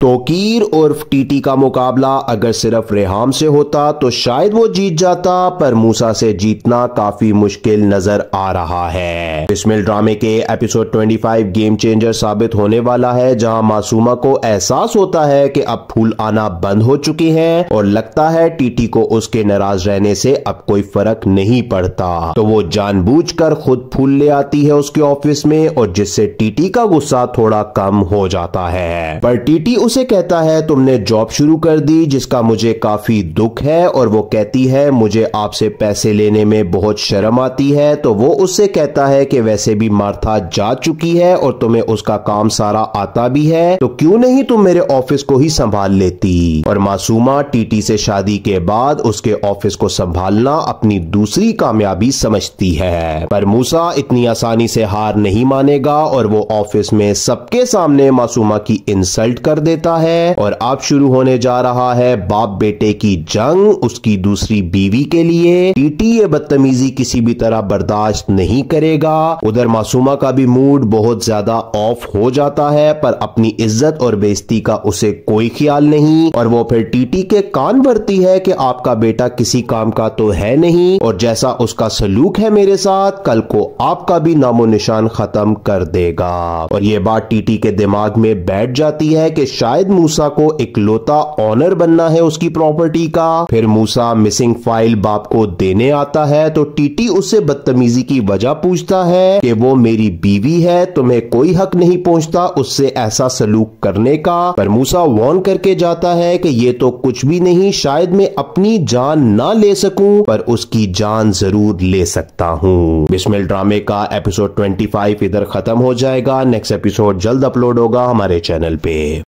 तोकीर उर्फ टीटी का मुकाबला अगर सिर्फ रेहाम से होता तो शायद वो जीत जाता पर मूसा से जीतना काफी मुश्किल नजर आ रहा है बिस्मिल ड्रामे के एपिसोड 25 गेम चेंजर साबित होने वाला है जहां मासूमा को एहसास होता है कि अब फूल आना बंद हो चुकी है और लगता है टीटी को उसके नाराज रहने से अब कोई फर्क नहीं पड़ता तो वो जान खुद फूल ले आती है उसके ऑफिस में और जिससे टीटी का गुस्सा थोड़ा कम हो जाता है पर टीटी उसे कहता है तुमने जॉब शुरू कर दी जिसका मुझे काफ़ी दुख है और वो कहती है मुझे आपसे पैसे लेने में बहुत शर्म आती है तो वो उससे कहता है कि वैसे भी मार्था जा चुकी है और तुम्हें उसका काम सारा आता भी है तो क्यों नहीं तुम मेरे ऑफिस को ही संभाल लेती और मासूमा टीटी से शादी के बाद उसके ऑफिस को संभालना अपनी दूसरी कामयाबी समझती है पर मूसा इतनी आसानी से हार नहीं मानेगा और वो ऑफिस में सबके सामने मासूमा की इंसल्ट कर देता देता है और अब शुरू होने जा रहा है बाप बेटे की जंग उसकी दूसरी बीवी के लिए टीटी ये बदतमीजी किसी भी तरह बर्दाश्त नहीं करेगा उधर मासूमा का भी मूड बहुत ज्यादा ऑफ हो जाता है पर अपनी इज्जत और बेजती का उसे कोई ख्याल नहीं और वो फिर टीटी के कान भरती है कि आपका बेटा किसी काम का तो है नहीं और जैसा उसका सलूक है मेरे साथ कल को आपका भी नामो निशान खत्म कर देगा और ये बात टीटी के दिमाग में बैठ जाती है कि शायद मूसा को इकलौता ऑनर बनना है उसकी प्रॉपर्टी का फिर मूसा मिसिंग फाइल बाप को देने आता है तो टीटी उससे बदतमीजी की वजह पूछता है कि वो मेरी बीवी है तुम्हें कोई हक नहीं पहुंचता उससे ऐसा सलूक करने का पर मूसा वॉर्न करके जाता है कि ये तो कुछ भी नहीं शायद मैं अपनी जान ना ले सकूं पर उसकी जान जरूर ले सकता हूं बिस्मिल ड्रामे का एपिसोड 25 इधर खत्म हो जाएगा नेक्स्ट एपिसोड जल्द अपलोड होगा हमारे चैनल पे